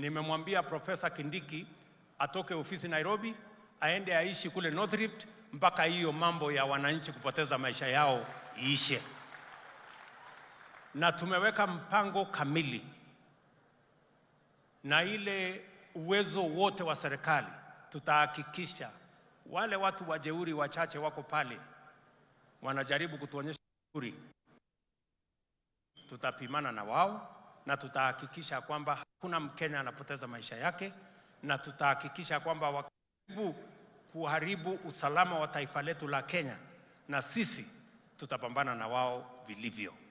Nimemwambia Profesa Kindiki atoke ofisi Nairobi, aende aishi kule North Rift mpaka hiyo mambo ya wananchi kupoteza maisha yao iishe. Na tumeweka mpango kamili na ile uwezo wote wa serikali, tutahakikisha wale watu wajeuri wachache wako pale wanajaribu kutuonyesha uzuri, tutapimana na wao na tutahakikisha kwamba kuna Mkenya anapoteza maisha yake, na tutahakikisha kwamba wakijaribu kuharibu usalama wa taifa letu la Kenya, na sisi tutapambana na wao vilivyo.